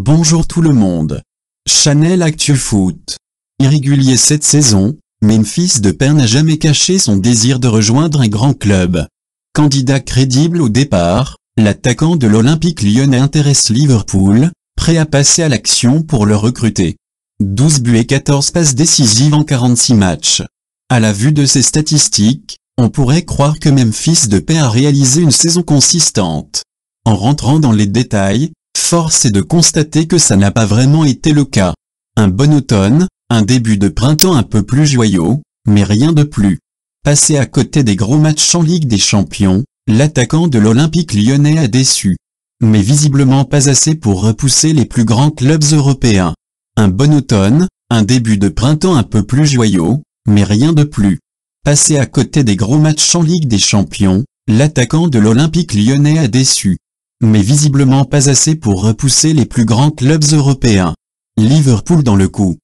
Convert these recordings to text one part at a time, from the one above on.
Bonjour tout le monde. Chanel Actu Foot. Irrégulier cette saison, Memphis de Père n'a jamais caché son désir de rejoindre un grand club. Candidat crédible au départ, l'attaquant de l'Olympique lyonnais intéresse Liverpool, prêt à passer à l'action pour le recruter. 12 buts et 14 passes décisives en 46 matchs. À la vue de ces statistiques, on pourrait croire que Memphis de Paix a réalisé une saison consistante. En rentrant dans les détails, Force est de constater que ça n'a pas vraiment été le cas. Un bon automne, un début de printemps un peu plus joyeux, mais rien de plus. Passé à côté des gros matchs en Ligue des Champions, l'attaquant de l'Olympique lyonnais a déçu. Mais visiblement pas assez pour repousser les plus grands clubs européens. Un bon automne, un début de printemps un peu plus joyeux, mais rien de plus. Passé à côté des gros matchs en Ligue des Champions, l'attaquant de l'Olympique lyonnais a déçu mais visiblement pas assez pour repousser les plus grands clubs européens. Liverpool dans le coup.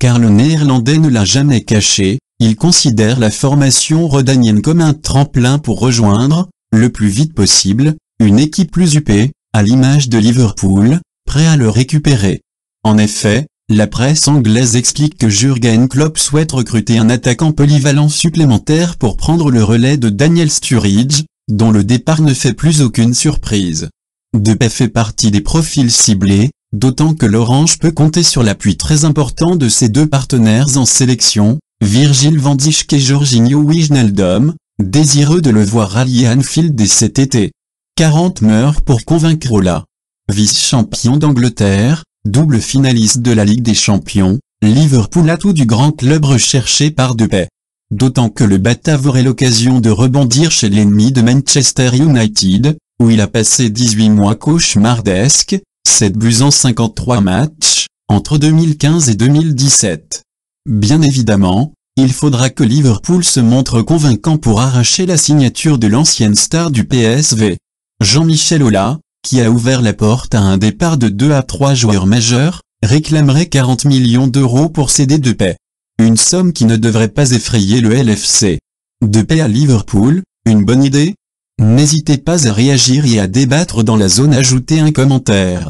Car le néerlandais ne l'a jamais caché, il considère la formation rodanienne comme un tremplin pour rejoindre, le plus vite possible, une équipe plus huppée, à l'image de Liverpool, prêt à le récupérer. En effet, la presse anglaise explique que Jurgen Klopp souhaite recruter un attaquant polyvalent supplémentaire pour prendre le relais de Daniel Sturridge, dont le départ ne fait plus aucune surprise. Depay fait partie des profils ciblés, d'autant que l'Orange peut compter sur l'appui très important de ses deux partenaires en sélection, Virgil van Dijk et Jorginho Wijnaldum, désireux de le voir rallier Anfield dès cet été. 40 meurent pour convaincre Ola. Vice-champion d'Angleterre, double finaliste de la Ligue des Champions, Liverpool atout du grand club recherché par Depay. D'autant que le Batav aurait l'occasion de rebondir chez l'ennemi de Manchester United, où il a passé 18 mois cauchemardesques, 7 buts en 53 matchs, entre 2015 et 2017. Bien évidemment, il faudra que Liverpool se montre convaincant pour arracher la signature de l'ancienne star du PSV. Jean-Michel Ola, qui a ouvert la porte à un départ de 2 à 3 joueurs majeurs, réclamerait 40 millions d'euros pour céder de paix. Une somme qui ne devrait pas effrayer le LFC. De paix à Liverpool, une bonne idée N'hésitez pas à réagir et à débattre dans la zone ajoutez un commentaire.